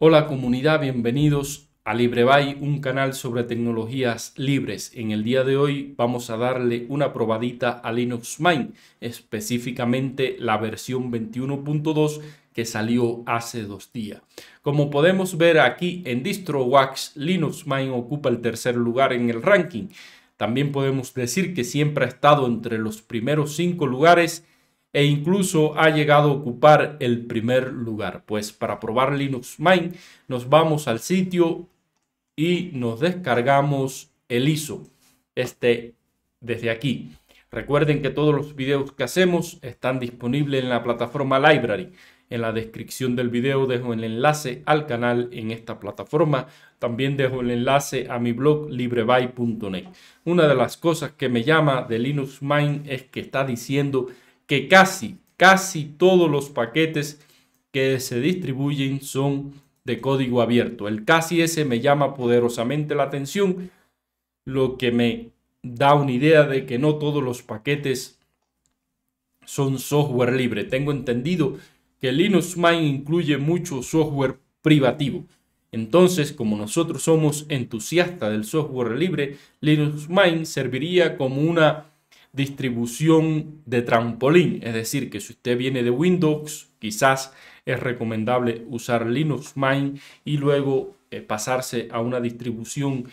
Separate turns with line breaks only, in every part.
Hola comunidad, bienvenidos a LibreBay, un canal sobre tecnologías libres. En el día de hoy vamos a darle una probadita a Linux Mint, específicamente la versión 21.2 que salió hace dos días. Como podemos ver aquí en DistroWax, Linux Mint ocupa el tercer lugar en el ranking. También podemos decir que siempre ha estado entre los primeros cinco lugares e incluso ha llegado a ocupar el primer lugar. Pues para probar Linux Mint nos vamos al sitio y nos descargamos el ISO, este desde aquí. Recuerden que todos los videos que hacemos están disponibles en la plataforma Library. En la descripción del video dejo el enlace al canal en esta plataforma. También dejo el enlace a mi blog libreby.net Una de las cosas que me llama de Linux Mind es que está diciendo que casi, casi todos los paquetes que se distribuyen son de código abierto. El casi ese me llama poderosamente la atención, lo que me da una idea de que no todos los paquetes son software libre. Tengo entendido que Linux Mind incluye mucho software privativo. Entonces, como nosotros somos entusiastas del software libre, Linux Mind serviría como una distribución de trampolín, es decir, que si usted viene de Windows, quizás es recomendable usar Linux Mint y luego eh, pasarse a una distribución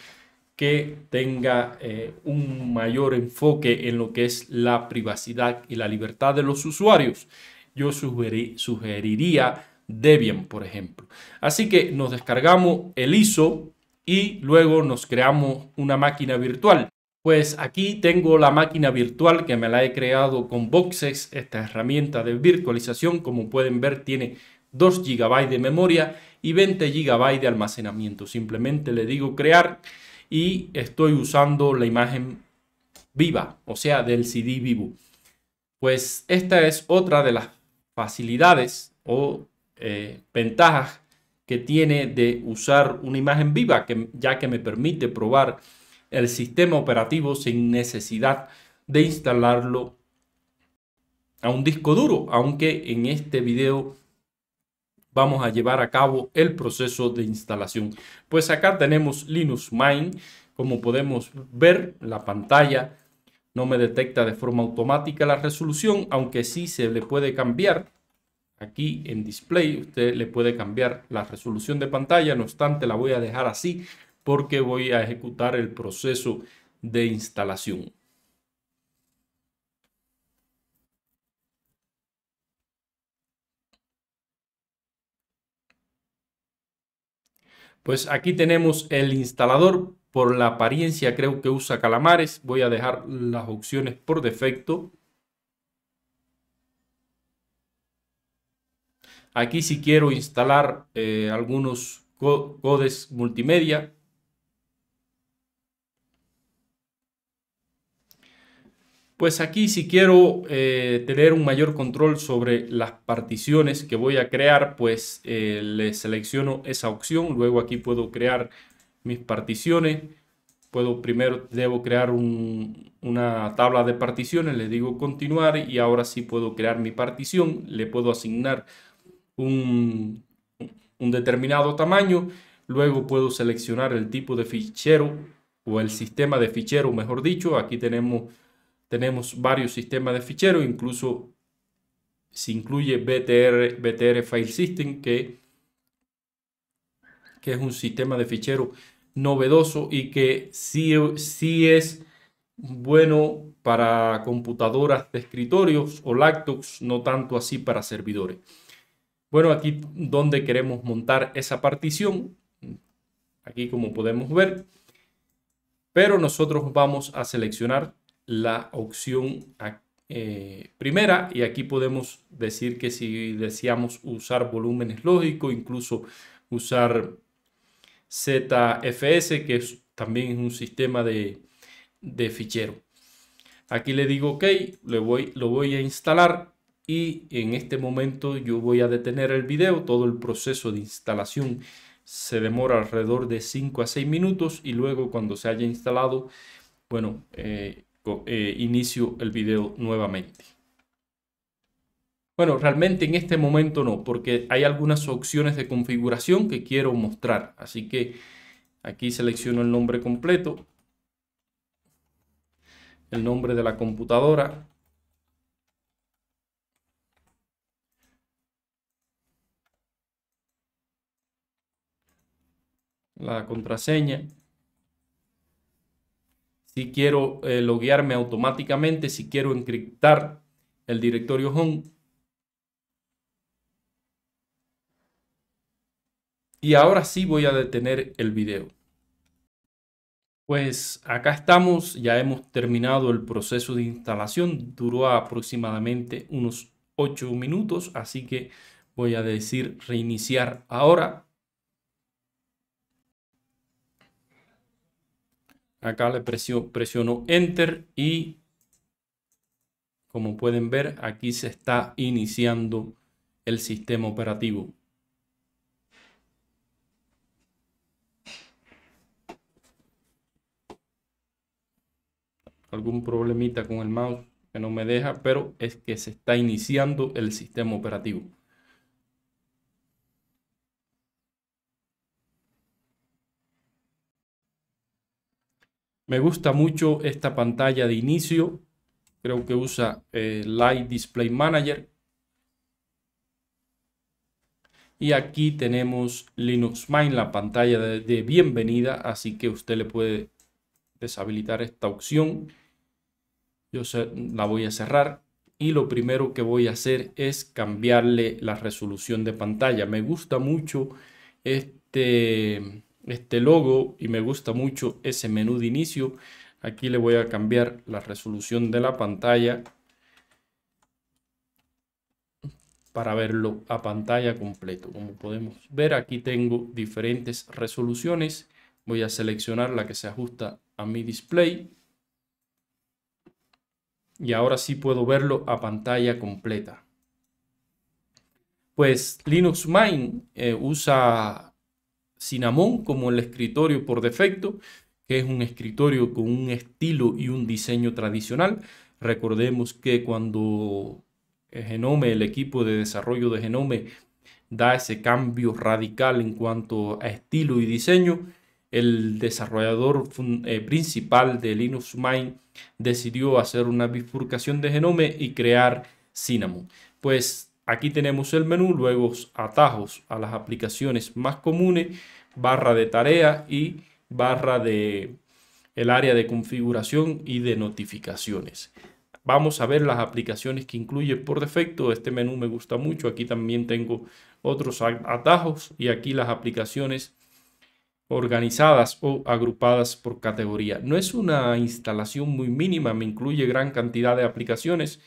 que tenga eh, un mayor enfoque en lo que es la privacidad y la libertad de los usuarios. Yo sugeriría Debian, por ejemplo. Así que nos descargamos el ISO y luego nos creamos una máquina virtual. Pues aquí tengo la máquina virtual que me la he creado con Boxes, esta herramienta de virtualización, como pueden ver tiene 2 GB de memoria y 20 GB de almacenamiento. Simplemente le digo crear y estoy usando la imagen viva, o sea, del CD vivo. Pues esta es otra de las facilidades o eh, ventajas que tiene de usar una imagen viva, que, ya que me permite probar el sistema operativo sin necesidad de instalarlo a un disco duro, aunque en este video vamos a llevar a cabo el proceso de instalación. Pues acá tenemos Linux Mint como podemos ver, la pantalla no me detecta de forma automática la resolución, aunque sí se le puede cambiar. Aquí en display usted le puede cambiar la resolución de pantalla, no obstante la voy a dejar así porque voy a ejecutar el proceso de instalación. Pues aquí tenemos el instalador. Por la apariencia creo que usa calamares. Voy a dejar las opciones por defecto. Aquí si quiero instalar eh, algunos codes multimedia, Pues aquí si quiero eh, tener un mayor control sobre las particiones que voy a crear, pues eh, le selecciono esa opción. Luego aquí puedo crear mis particiones. Puedo primero, debo crear una tabla de particiones. Le digo continuar y ahora sí puedo crear mi partición. Le puedo asignar un, un determinado tamaño. Luego puedo seleccionar el tipo de fichero o el sistema de fichero, mejor dicho. Aquí tenemos tenemos varios sistemas de fichero, incluso se incluye BTR, File System, que, que es un sistema de fichero novedoso y que sí, sí es bueno para computadoras de escritorios o laptops, no tanto así para servidores. Bueno, aquí donde queremos montar esa partición, aquí como podemos ver, pero nosotros vamos a seleccionar la opción eh, primera y aquí podemos decir que si deseamos usar volúmenes lógicos, incluso usar ZFS, que es, también es un sistema de, fichero. Aquí le digo OK, le voy, lo voy a instalar y en este momento yo voy a detener el video, todo el proceso de instalación se demora alrededor de 5 a 6 minutos y luego cuando se haya instalado, bueno, eh, eh, inicio el video nuevamente. Bueno, realmente en este momento no, porque hay algunas opciones de configuración que quiero mostrar. Así que aquí selecciono el nombre completo, el nombre de la computadora, la contraseña, si quiero eh, loguearme automáticamente, si quiero encriptar el directorio home. Y ahora sí voy a detener el video. Pues acá estamos, ya hemos terminado el proceso de instalación, duró aproximadamente unos 8 minutos, así que voy a decir reiniciar ahora. Acá le presiono, Enter y como pueden ver aquí se está iniciando el sistema operativo. algún problemita con el mouse que no me deja, pero es que se está iniciando el sistema operativo. Me gusta mucho esta pantalla de inicio. Creo que usa eh, Light Display Manager. Y aquí tenemos Linux Mine, la pantalla de, bienvenida. Así que usted le puede deshabilitar esta opción. Yo la voy a cerrar y lo primero que voy a hacer es cambiarle la resolución de pantalla. Me gusta mucho este este logo y me gusta mucho ese menú de inicio. Aquí le voy a cambiar la resolución de la pantalla para verlo a pantalla completo. Como podemos ver, aquí tengo diferentes resoluciones. Voy a seleccionar la que se ajusta a mi display. Y ahora sí puedo verlo a pantalla completa. Pues Linux Mine eh, usa Cinnamon como el escritorio por defecto, que es un escritorio con un estilo y un diseño tradicional. Recordemos que cuando Genome, el equipo de desarrollo de Genome, da ese cambio radical en cuanto a estilo y diseño, el desarrollador eh, principal de Linux Mind decidió hacer una bifurcación de Genome y crear Cinnamon. Pues Aquí tenemos el menú, luego atajos a las aplicaciones más comunes, barra de tarea y barra de el área de configuración y de notificaciones. Vamos a ver las aplicaciones que incluye por defecto. Este menú me gusta mucho. Aquí también tengo otros atajos y aquí las aplicaciones organizadas o agrupadas por categoría. No es una instalación muy mínima, me incluye gran cantidad de aplicaciones.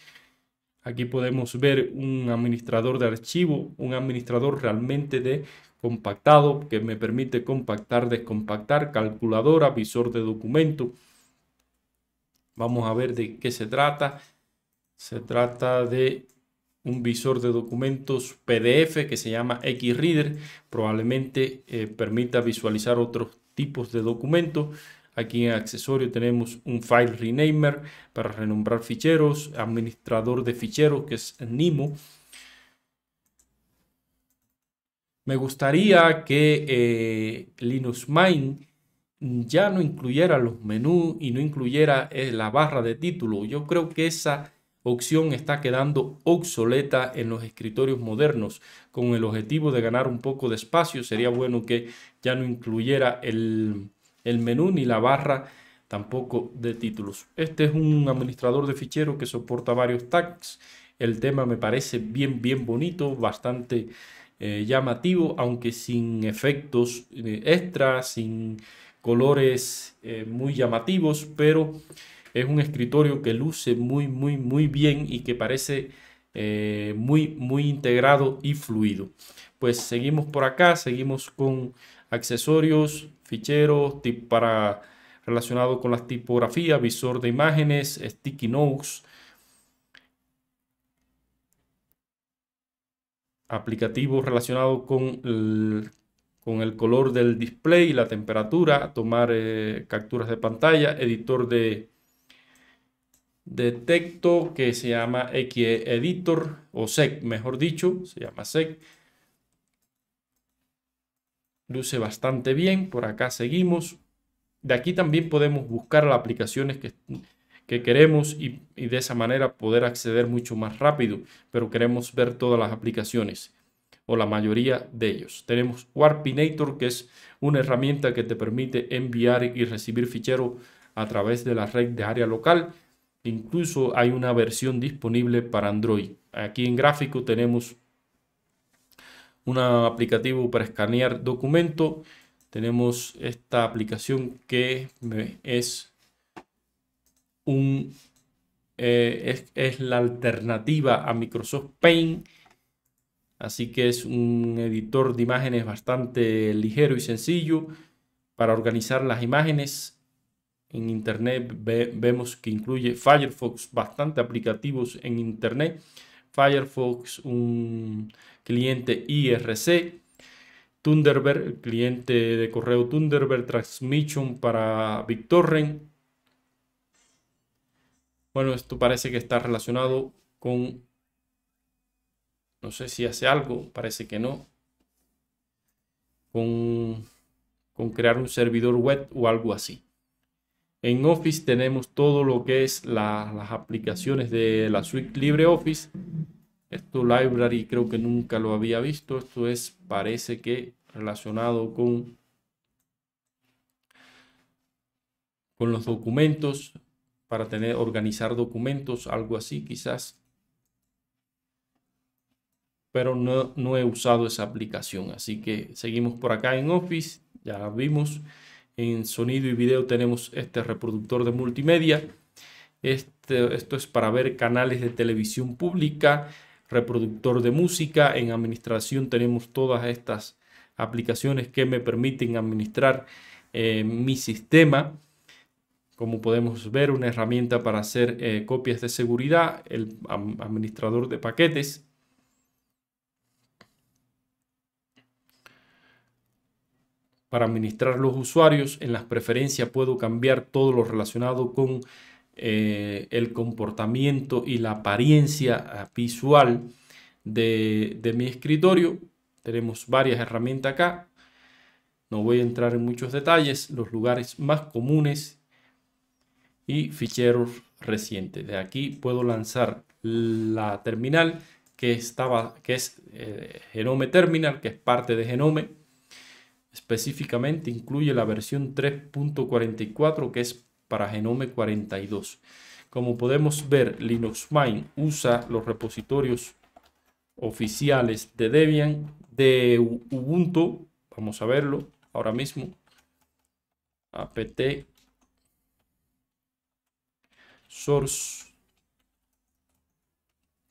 Aquí podemos ver un administrador de archivo, un administrador realmente de compactado que me permite compactar, descompactar, calculadora, visor de documento. Vamos a ver de qué se trata. Se trata de un visor de documentos PDF que se llama Xreader. Probablemente eh, permita visualizar otros tipos de documentos. Aquí en accesorio tenemos un file renamer para renombrar ficheros, administrador de ficheros que es Nimo. Me gustaría que eh, Linux Mint ya no incluyera los menús y no incluyera eh, la barra de título. Yo creo que esa opción está quedando obsoleta en los escritorios modernos. Con el objetivo de ganar un poco de espacio, sería bueno que ya no incluyera el, el menú ni la barra tampoco de títulos. Este es un administrador de fichero que soporta varios tags. El tema me parece bien, bien bonito, bastante eh, llamativo, aunque sin efectos eh, extras, sin colores eh, muy llamativos, pero es un escritorio que luce muy, muy, muy bien y que parece muy, muy integrado y fluido. Pues seguimos por acá, seguimos con accesorios, ficheros, tip para relacionado con la tipografía, visor de imágenes, sticky notes, aplicativos relacionados con el, con el color del display, la temperatura, tomar eh, capturas de pantalla, editor de, de texto que se llama editor o SEC, mejor dicho, se llama SEC, luce bastante bien, por acá seguimos. De aquí también podemos buscar las aplicaciones que, queremos y, y, de esa manera poder acceder mucho más rápido, pero queremos ver todas las aplicaciones o la mayoría de ellos. Tenemos Warpinator, que es una herramienta que te permite enviar y recibir ficheros a través de la red de área local. Incluso hay una versión disponible para Android. Aquí en gráfico tenemos un aplicativo para escanear documento. Tenemos esta aplicación que es un eh, es, la alternativa a Microsoft Paint. Así que es un editor de imágenes bastante ligero y sencillo para organizar las imágenes. En Internet vemos que incluye Firefox, bastante aplicativos en Internet. Firefox, un cliente IRC, Thunderbird, el cliente de correo Thunderbird Transmission para BitTorrent. Bueno, esto parece que está relacionado con... No sé si hace algo, parece que no. con crear un servidor web o algo así. En Office tenemos todo lo que es las aplicaciones de la suite LibreOffice. Esto Library creo que nunca lo había visto. Esto es, parece que relacionado con, con los documentos, para tener, organizar documentos, algo así quizás. Pero no, no he usado esa aplicación. Así que seguimos por acá en Office. Ya la vimos. En sonido y video tenemos este reproductor de multimedia. Este, esto es para ver canales de televisión pública, reproductor de música. En administración tenemos todas estas aplicaciones que me permiten administrar eh, mi sistema. Como podemos ver, una herramienta para hacer eh, copias de seguridad, el administrador de paquetes, Para administrar los usuarios, en las preferencias puedo cambiar todo lo relacionado con eh, el comportamiento y la apariencia ah, visual de, mi escritorio. Tenemos varias herramientas acá. No voy a entrar en muchos detalles, los lugares más comunes y ficheros recientes. De aquí puedo lanzar la terminal que, estaba, que es eh, Genome Terminal, que es parte de Genome. Específicamente incluye la versión 3.44 que es para Genome 42. Como podemos ver, Linux Mint usa los repositorios oficiales de Debian, de Ubuntu, vamos a verlo ahora mismo, apt source,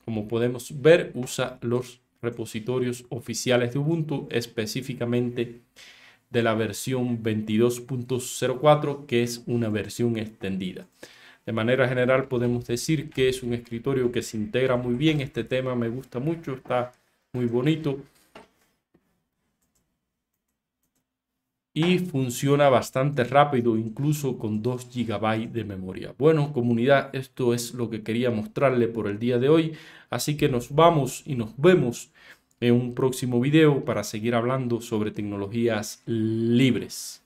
como podemos ver, usa los repositorios oficiales de Ubuntu, específicamente de la versión 22.04, que es una versión extendida. De manera general podemos decir que es un escritorio que se integra muy bien. Este tema me gusta mucho, está muy bonito. Y funciona bastante rápido, incluso con 2 GB de memoria. Bueno, comunidad, esto es lo que quería mostrarle por el día de hoy. Así que nos vamos y nos vemos en un próximo video para seguir hablando sobre tecnologías libres.